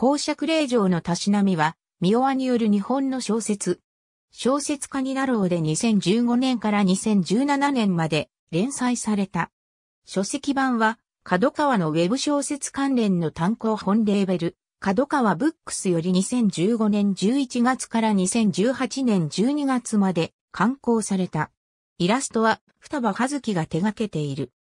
公爵令嬢のたしなみは、ミオアによる日本の小説。小説家になろうで2015年から2017年まで連載された。書籍版は、角川のウェブ小説関連の単行本レーベル、角川ブックスより2015年11月から2018年12月まで刊行された。イラストは、双葉和樹が手掛けている。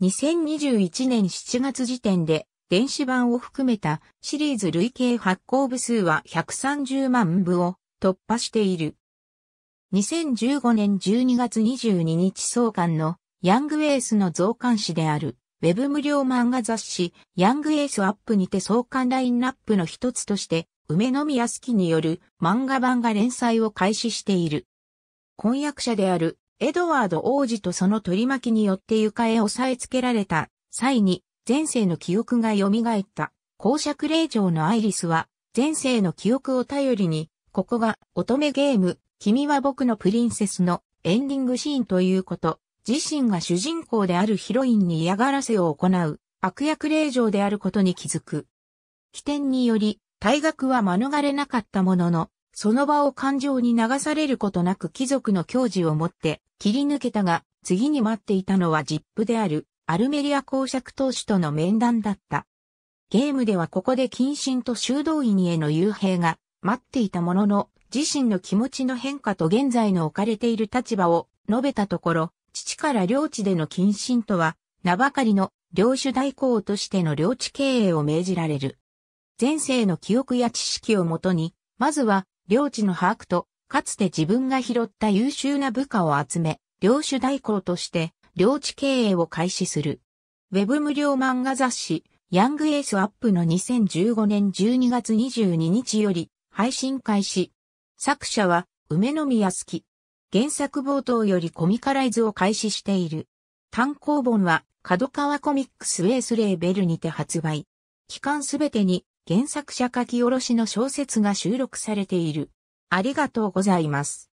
2021年7月時点で、電子版を含めたシリーズ累計発行部数は130万部を突破している。2015年12月22日創刊のヤングエースの増刊誌であるウェブ無料漫画雑誌ヤングエースアップにて創刊ラインナップの一つとして梅宮好きによる漫画版が連載を開始している。婚約者であるエドワード王子とその取り巻きによって床へ押さえつけられた際に前世の記憶が蘇った。公爵令嬢のアイリスは、前世の記憶を頼りに、ここが乙女ゲーム、君は僕のプリンセスのエンディングシーンということ、自身が主人公であるヒロインに嫌がらせを行う、悪役令嬢であることに気づく。起点により、退学は免れなかったものの、その場を感情に流されることなく貴族の矜持を持って切り抜けたが、次に待っていたのはジップである。アルメリア公爵投手との面談だった。ゲームではここで謹慎と修道院への幽閉が待っていたものの、自身の気持ちの変化と現在の置かれている立場を述べたところ、父から領地での謹慎とは、名ばかりの領主代行としての領地経営を命じられる。前世の記憶や知識をもとに、まずは領地の把握と、かつて自分が拾った優秀な部下を集め、領主代行として領地経営を開始する。ウェブ無料漫画雑誌、ヤングエースアップの2015年12月22日より配信開始。作者は梅宮好き。原作冒頭よりコミカライズを開始している。単行本は角川コミックスウェイスレーベルにて発売。期間すべてに原作者書き下ろしの小説が収録されている。ありがとうございます。